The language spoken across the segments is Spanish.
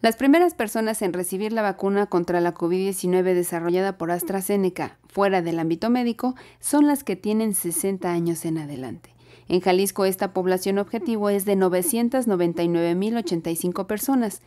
Las primeras personas en recibir la vacuna contra la COVID-19 desarrollada por AstraZeneca fuera del ámbito médico son las que tienen 60 años en adelante. En Jalisco esta población objetivo es de 999.085 personas,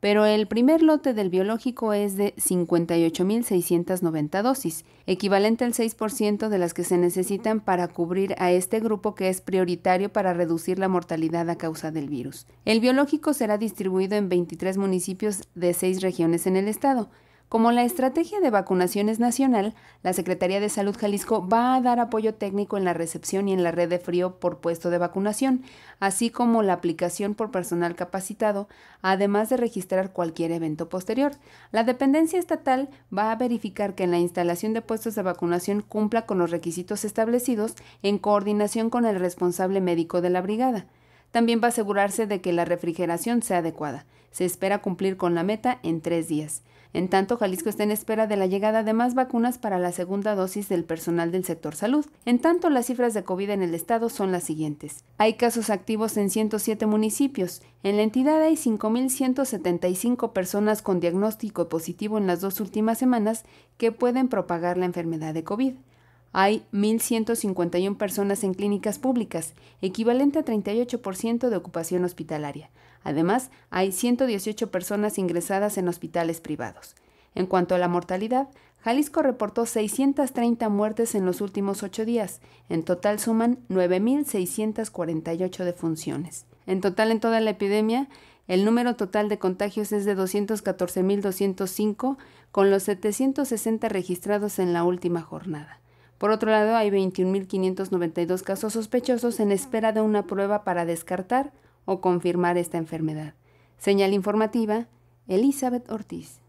pero el primer lote del biológico es de 58.690 dosis, equivalente al 6% de las que se necesitan para cubrir a este grupo que es prioritario para reducir la mortalidad a causa del virus. El biológico será distribuido en 23 municipios de 6 regiones en el estado. Como la estrategia de vacunación es nacional, la Secretaría de Salud Jalisco va a dar apoyo técnico en la recepción y en la red de frío por puesto de vacunación, así como la aplicación por personal capacitado, además de registrar cualquier evento posterior. La dependencia estatal va a verificar que la instalación de puestos de vacunación cumpla con los requisitos establecidos en coordinación con el responsable médico de la brigada. También va a asegurarse de que la refrigeración sea adecuada. Se espera cumplir con la meta en tres días. En tanto, Jalisco está en espera de la llegada de más vacunas para la segunda dosis del personal del sector salud. En tanto, las cifras de COVID en el estado son las siguientes. Hay casos activos en 107 municipios. En la entidad hay 5.175 personas con diagnóstico positivo en las dos últimas semanas que pueden propagar la enfermedad de COVID. Hay 1.151 personas en clínicas públicas, equivalente a 38% de ocupación hospitalaria. Además, hay 118 personas ingresadas en hospitales privados. En cuanto a la mortalidad, Jalisco reportó 630 muertes en los últimos ocho días. En total suman 9.648 defunciones. En total, en toda la epidemia, el número total de contagios es de 214.205, con los 760 registrados en la última jornada. Por otro lado, hay 21.592 casos sospechosos en espera de una prueba para descartar o confirmar esta enfermedad. Señal informativa, Elizabeth Ortiz.